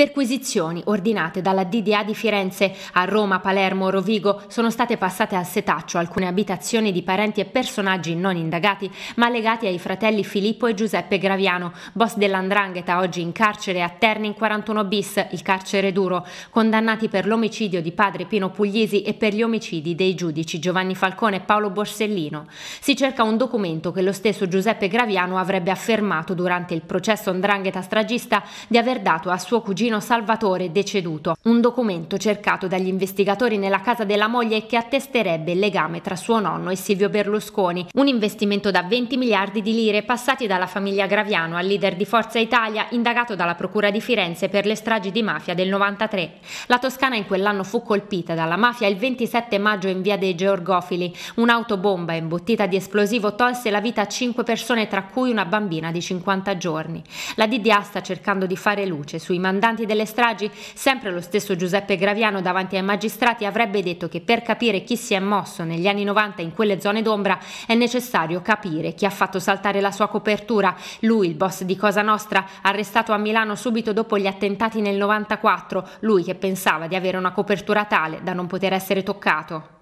Perquisizioni ordinate dalla DDA di Firenze a Roma, Palermo, Rovigo sono state passate al setaccio alcune abitazioni di parenti e personaggi non indagati ma legati ai fratelli Filippo e Giuseppe Graviano, boss dell'Andrangheta oggi in carcere a Terni in 41 bis, il carcere duro, condannati per l'omicidio di padre Pino Puglisi e per gli omicidi dei giudici Giovanni Falcone e Paolo Borsellino. Si cerca un documento che lo stesso Giuseppe Graviano avrebbe affermato durante il processo Andrangheta stragista di aver dato a suo cugino cugino Salvatore deceduto, un documento cercato dagli investigatori nella casa della moglie che attesterebbe il legame tra suo nonno e Silvio Berlusconi, un investimento da 20 miliardi di lire passati dalla famiglia Graviano al leader di Forza Italia indagato dalla Procura di Firenze per le stragi di mafia del 93. La Toscana in quell'anno fu colpita dalla mafia il 27 maggio in via dei Georgofili. Un'autobomba imbottita di esplosivo tolse la vita a 5 persone tra cui una bambina di 50 giorni. La DDA sta cercando di fare luce sui mandati importanti delle stragi, sempre lo stesso Giuseppe Graviano davanti ai magistrati avrebbe detto che per capire chi si è mosso negli anni 90 in quelle zone d'ombra è necessario capire chi ha fatto saltare la sua copertura. Lui, il boss di Cosa Nostra, arrestato a Milano subito dopo gli attentati nel 94, lui che pensava di avere una copertura tale da non poter essere toccato.